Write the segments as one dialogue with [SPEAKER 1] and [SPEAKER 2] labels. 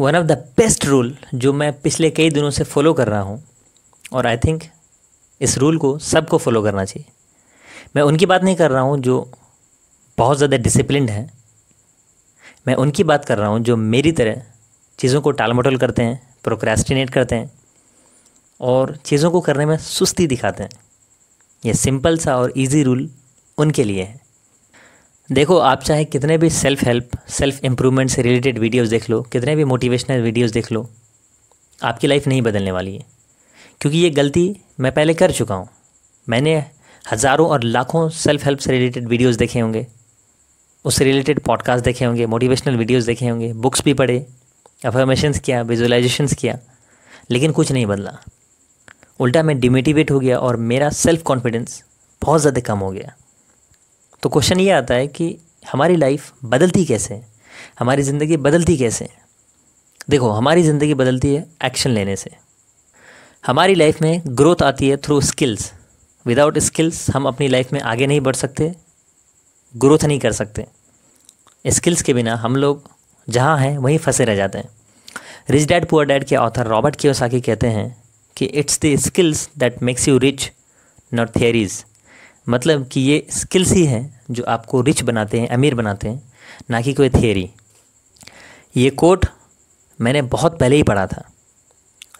[SPEAKER 1] one of the best rule जो मैं पिछले कई दिनों से फॉलो कर रहा हूँ और आई थिंक इस रूल को सबको फॉलो करना चाहिए मैं उनकी बात नहीं कर रहा हूँ जो बहुत ज़्यादा डिसिप्लिनड हैं मैं उनकी बात कर रहा हूँ जो मेरी तरह चीज़ों को टालमटोल करते हैं प्रोक्रेस्टिनेट करते हैं और चीज़ों को करने में सुस्ती दिखाते हैं ये सिंपल सा और इजी रूल उनके लिए है देखो आप चाहे कितने भी सेल्फ हेल्प सेल्फ इम्प्रूवमेंट से रिलेटेड वीडियोस देख लो कितने भी मोटिवेशनल वीडियोस देख लो आपकी लाइफ नहीं बदलने वाली है क्योंकि ये गलती मैं पहले कर चुका हूँ मैंने हज़ारों और लाखों सेल्फ हेल्प से रिलेटेड वीडियोस देखे होंगे उससे रिलेटेड पॉडकास्ट देखे होंगे मोटिवेशनल वीडियोस देखे होंगे बुक्स भी पढ़े अफर्मेशंस किया विजुअलाइजेशंस किया लेकिन कुछ नहीं बदला उल्टा मैं डिमोटिवेट हो गया और मेरा सेल्फ कॉन्फिडेंस बहुत ज़्यादा कम हो गया तो क्वेश्चन ये आता है कि हमारी लाइफ बदलती कैसे है हमारी ज़िंदगी बदलती कैसे है देखो हमारी ज़िंदगी बदलती है एक्शन लेने से हमारी लाइफ में ग्रोथ आती है थ्रू स्किल्स विदाउट स्किल्स हम अपनी लाइफ में आगे नहीं बढ़ सकते ग्रोथ नहीं कर सकते स्किल्स के बिना हम लोग जहाँ हैं वहीं फंसे रह जाते हैं रिच डैड पुअर डैड के ऑथर रॉबर्ट कियोसाकी कहते हैं कि it's the skills that makes you rich not theories मतलब कि ये स्किल्स ही हैं जो आपको रिच बनाते हैं अमीर बनाते हैं ना कि कोई थियरी ये कोट मैंने बहुत पहले ही पढ़ा था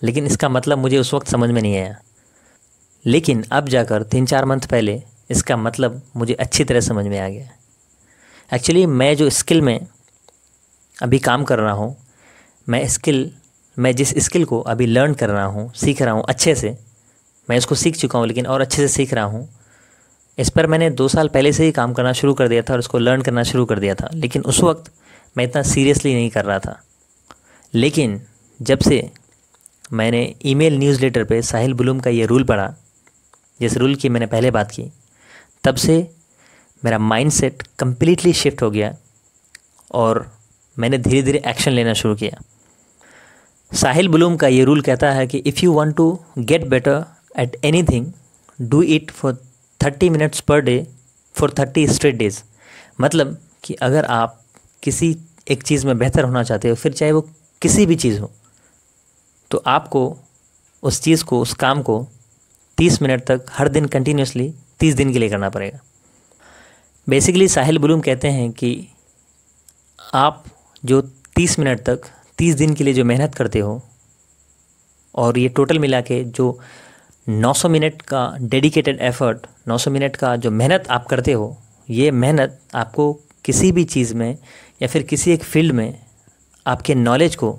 [SPEAKER 1] लेकिन इसका मतलब मुझे उस वक्त समझ में नहीं आया लेकिन अब जाकर तीन चार मंथ पहले इसका मतलब मुझे अच्छी तरह समझ में आ गया एक्चुअली मैं जो स्किल में अभी काम कर रहा हूँ मैं स्किल मैं जिस स्किल को अभी लर्न कर रहा हूँ सीख रहा हूँ अच्छे से मैं इसको सीख चुका हूँ लेकिन और अच्छे से सीख रहा हूँ इस पर मैंने दो साल पहले से ही काम करना शुरू कर दिया था और उसको लर्न करना शुरू कर दिया था लेकिन उस वक्त मैं इतना सीरियसली नहीं कर रहा था लेकिन जब से मैंने ईमेल न्यूज़लेटर पे साहिल बुलूम का ये रूल पढ़ा जिस रूल की मैंने पहले बात की तब से मेरा माइंडसेट कम्प्लीटली शिफ्ट हो गया और मैंने धीरे धीरे एक्शन लेना शुरू किया साहिल बुलूम का ये रूल कहता है कि if you want to get better at anything do it for thirty minutes per day for thirty straight days मतलब कि अगर आप किसी एक चीज़ में बेहतर होना चाहते हो फिर चाहे वो किसी भी चीज़ हो तो आपको उस चीज़ को उस काम को तीस मिनट तक हर दिन कंटिन्यूसली तीस दिन के लिए करना पड़ेगा बेसिकली साहिल बुलूम कहते हैं कि आप जो तीस मिनट तक तीस दिन के लिए जो मेहनत करते हो और ये टोटल मिला के जो 900 मिनट का डेडिकेटेड एफर्ट 900 मिनट का जो मेहनत आप करते हो ये मेहनत आपको किसी भी चीज़ में या फिर किसी एक फील्ड में आपके नॉलेज को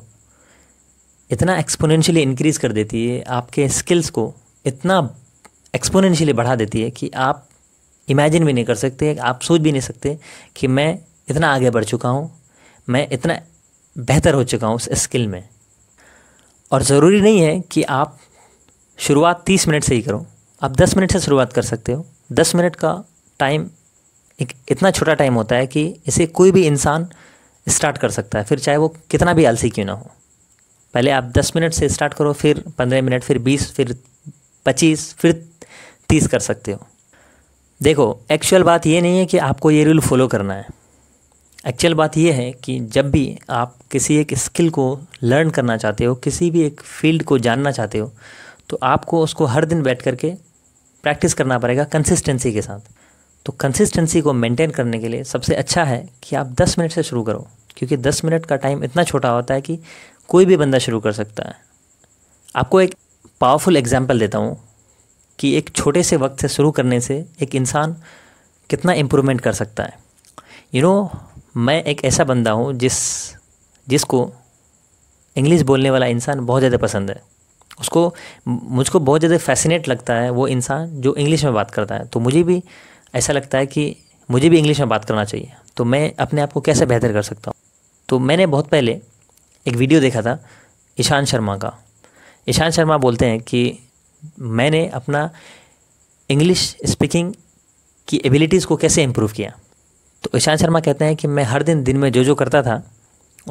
[SPEAKER 1] इतना एक्सपोनेंशियली इंक्रीज़ कर देती है आपके स्किल्स को इतना एक्सपोनेंशियली बढ़ा देती है कि आप इमेजिन भी नहीं कर सकते आप सोच भी नहीं सकते कि मैं इतना आगे बढ़ चुका हूँ मैं इतना बेहतर हो चुका हूँ उस स्किल में और ज़रूरी नहीं है कि आप शुरुआत तीस मिनट से ही करो आप दस मिनट से शुरुआत कर सकते हो दस मिनट का टाइम एक इतना छोटा टाइम होता है कि इसे कोई भी इंसान स्टार्ट कर सकता है फिर चाहे वो कितना भी आलसी क्यों ना हो पहले आप दस मिनट से स्टार्ट करो फिर पंद्रह मिनट फिर बीस फिर पच्चीस फिर तीस कर सकते हो देखो एक्चुअल बात ये नहीं है कि आपको ये रूल फॉलो करना है एक्चुअल बात यह है कि जब भी आप किसी एक स्किल को लर्न करना चाहते हो किसी भी एक फील्ड को जानना चाहते हो तो आपको उसको हर दिन बैठ करके प्रैक्टिस करना पड़ेगा कंसिस्टेंसी के साथ तो कंसिस्टेंसी को मेंटेन करने के लिए सबसे अच्छा है कि आप 10 मिनट से शुरू करो क्योंकि 10 मिनट का टाइम इतना छोटा होता है कि कोई भी बंदा शुरू कर सकता है आपको एक पावरफुल एग्जाम्पल देता हूँ कि एक छोटे से वक्त से शुरू करने से एक इंसान कितना इम्प्रूवमेंट कर सकता है यू you नो know, मैं एक ऐसा बंदा हूँ जिस जिसको इंग्लिश बोलने वाला इंसान बहुत ज़्यादा पसंद है उसको मुझको बहुत ज़्यादा फैसिनेट लगता है वो इंसान जो इंग्लिश में बात करता है तो मुझे भी ऐसा लगता है कि मुझे भी इंग्लिश में बात करना चाहिए तो मैं अपने आप को कैसे बेहतर कर सकता हूँ तो मैंने बहुत पहले एक वीडियो देखा था ईशान शर्मा का ईशान शर्मा बोलते हैं कि मैंने अपना इंग्लिश स्पीकिंग की एबिलिटीज़ को कैसे इम्प्रूव किया तो ईशान शर्मा कहते हैं कि मैं हर दिन दिन में जो जो करता था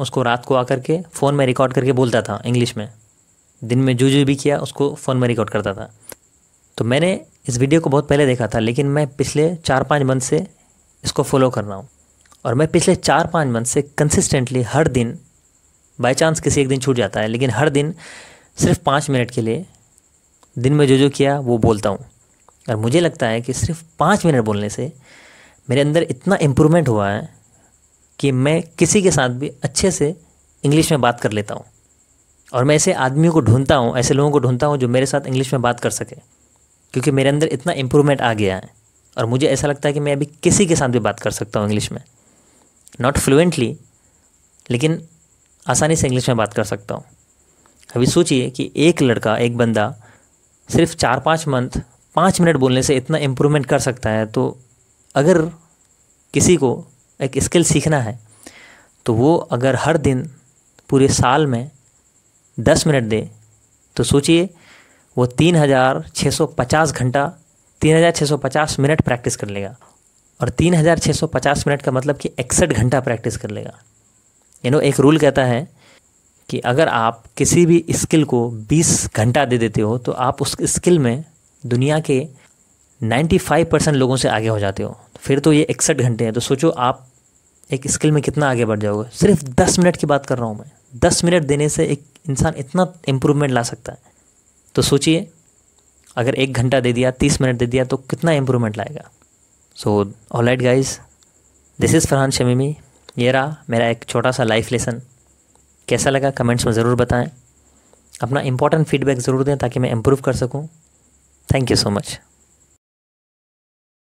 [SPEAKER 1] उसको रात को आकर के फ़ोन में रिकॉर्ड करके बोलता था इंग्लिश में दिन में जो जो भी किया उसको फ़ोन में रिकॉर्ड करता था तो मैंने इस वीडियो को बहुत पहले देखा था लेकिन मैं पिछले चार पाँच मंथ से इसको फॉलो कर रहा हूँ और मैं पिछले चार पाँच मंथ से कंसिस्टेंटली हर दिन बाई चांस किसी एक दिन छूट जाता है लेकिन हर दिन सिर्फ पाँच मिनट के लिए दिन में जो जो किया वो बोलता हूँ और मुझे लगता है कि सिर्फ पाँच मिनट बोलने से मेरे अंदर इतना इम्प्रूवमेंट हुआ है कि मैं किसी के साथ भी अच्छे से इंग्लिश में बात कर लेता हूँ और मैं ऐसे आदमियों को ढूंढता हूँ ऐसे लोगों को ढूंढता हूँ जो मेरे साथ इंग्लिश में बात कर सके क्योंकि मेरे अंदर इतना इम्प्रूवमेंट आ गया है और मुझे ऐसा लगता है कि मैं अभी किसी के साथ भी बात कर सकता हूँ इंग्लिश में नॉट फ्लुएंटली लेकिन आसानी से इंग्लिश में बात कर सकता हूँ अभी सोचिए कि एक लड़का एक बंदा सिर्फ चार पाँच मंथ पाँच मिनट बोलने से इतना इम्प्रूवमेंट कर सकता है तो अगर किसी को एक स्किल सीखना है तो वो अगर हर दिन पूरे साल में दस मिनट दें तो सोचिए वो तीन हज़ार छः सौ पचास घंटा तीन हज़ार छः सौ पचास मिनट प्रैक्टिस कर लेगा और तीन हज़ार छः सौ पचास मिनट का मतलब कि इकसठ घंटा प्रैक्टिस कर लेगा यू नो एक रूल कहता है कि अगर आप किसी भी स्किल को बीस घंटा दे देते हो तो आप उस स्किल में दुनिया के नाइन्टी फाइव परसेंट लोगों से आगे हो जाते हो फिर तो ये इकसठ घंटे हैं तो सोचो आप एक स्किल में कितना आगे बढ़ जाओगे सिर्फ दस मिनट की बात कर रहा हूँ मैं दस मिनट देने से एक इंसान इतना इम्प्रूवमेंट ला सकता है तो सोचिए अगर एक घंटा दे दिया तीस मिनट दे दिया तो कितना इम्प्रूवमेंट लाएगा so all right guys this is Farhan Shamimi ये रहा मेरा एक छोटा सा लाइफ लेसन कैसा लगा कमेंट्स में ज़रूर बताएं अपना इंपॉर्टेंट फीडबैक ज़रूर दें ताकि मैं इम्प्रूव कर सकूं थैंक यू सो मच